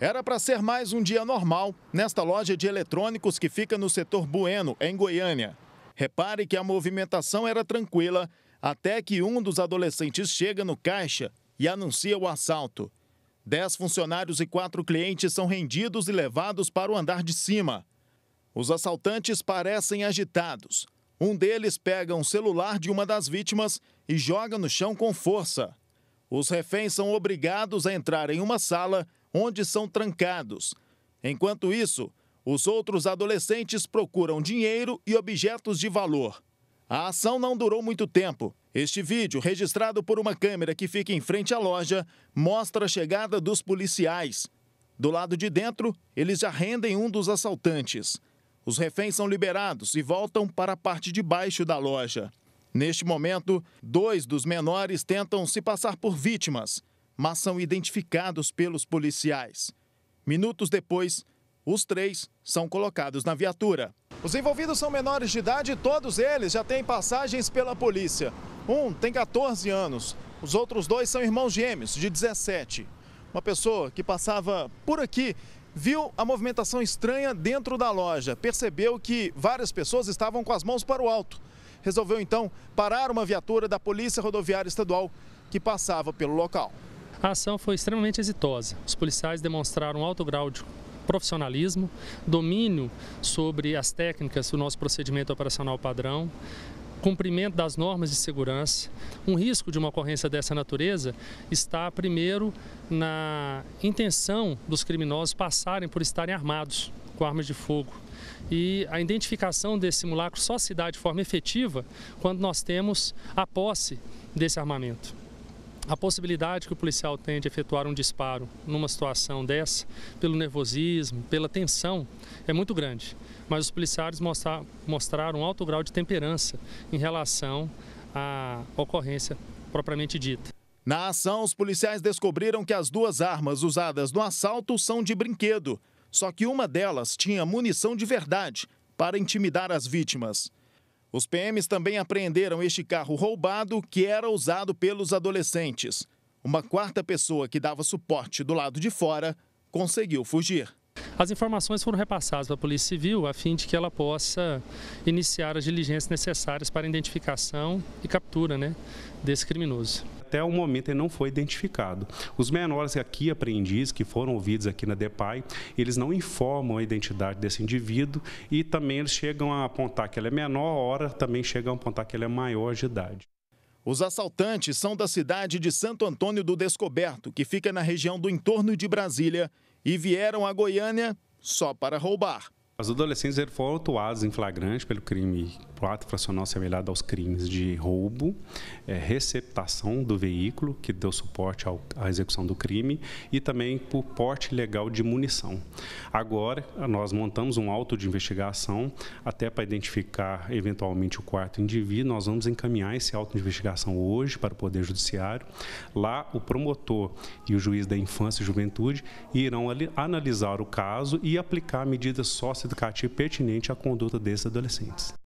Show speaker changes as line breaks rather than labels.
Era para ser mais um dia normal nesta loja de eletrônicos que fica no setor Bueno, em Goiânia. Repare que a movimentação era tranquila até que um dos adolescentes chega no caixa e anuncia o assalto. Dez funcionários e quatro clientes são rendidos e levados para o andar de cima. Os assaltantes parecem agitados. Um deles pega um celular de uma das vítimas e joga no chão com força. Os reféns são obrigados a entrar em uma sala onde são trancados. Enquanto isso, os outros adolescentes procuram dinheiro e objetos de valor. A ação não durou muito tempo. Este vídeo, registrado por uma câmera que fica em frente à loja, mostra a chegada dos policiais. Do lado de dentro, eles já rendem um dos assaltantes. Os reféns são liberados e voltam para a parte de baixo da loja. Neste momento, dois dos menores tentam se passar por vítimas mas são identificados pelos policiais. Minutos depois, os três são colocados na viatura. Os envolvidos são menores de idade e todos eles já têm passagens pela polícia. Um tem 14 anos, os outros dois são irmãos gêmeos, de 17. Uma pessoa que passava por aqui viu a movimentação estranha dentro da loja, percebeu que várias pessoas estavam com as mãos para o alto. Resolveu então parar uma viatura da Polícia Rodoviária Estadual que passava pelo local.
A ação foi extremamente exitosa. Os policiais demonstraram um alto grau de profissionalismo, domínio sobre as técnicas do nosso procedimento operacional padrão, cumprimento das normas de segurança. Um risco de uma ocorrência dessa natureza está, primeiro, na intenção dos criminosos passarem por estarem armados com armas de fogo. E a identificação desse simulacro só se dá de forma efetiva quando nós temos a posse desse armamento. A possibilidade que o policial tem de efetuar um disparo numa situação dessa, pelo nervosismo, pela tensão, é muito grande. Mas os policiais mostrar, mostraram um alto grau de temperança em relação à ocorrência propriamente dita.
Na ação, os policiais descobriram que as duas armas usadas no assalto são de brinquedo, só que uma delas tinha munição de verdade para intimidar as vítimas. Os PMs também apreenderam este carro roubado que era usado pelos adolescentes. Uma quarta pessoa que dava suporte do lado de fora conseguiu fugir.
As informações foram repassadas para a Polícia Civil a fim de que ela possa iniciar as diligências necessárias para identificação e captura né, desse criminoso até o momento ele não foi identificado. Os menores aqui apreendidos, que foram
ouvidos aqui na DEPAI, eles não informam a identidade desse indivíduo e também eles chegam
a apontar que ele é menor, hora também chegam a apontar que ele é maior de idade. Os assaltantes são da cidade de Santo Antônio do Descoberto, que fica na região do entorno de Brasília, e vieram a Goiânia só para roubar.
As adolescentes foram autuados em flagrante pelo crime, por ato fracional semelhado aos crimes de roubo, é, receptação do veículo, que deu suporte ao, à execução do crime, e também por porte ilegal de munição. Agora, nós montamos um auto de investigação, até para identificar eventualmente o quarto indivíduo. Nós vamos encaminhar esse auto de investigação hoje para o Poder Judiciário. Lá, o promotor e o juiz da infância e juventude irão analisar o caso e aplicar medidas sócio educativo pertinente à conduta desses adolescentes.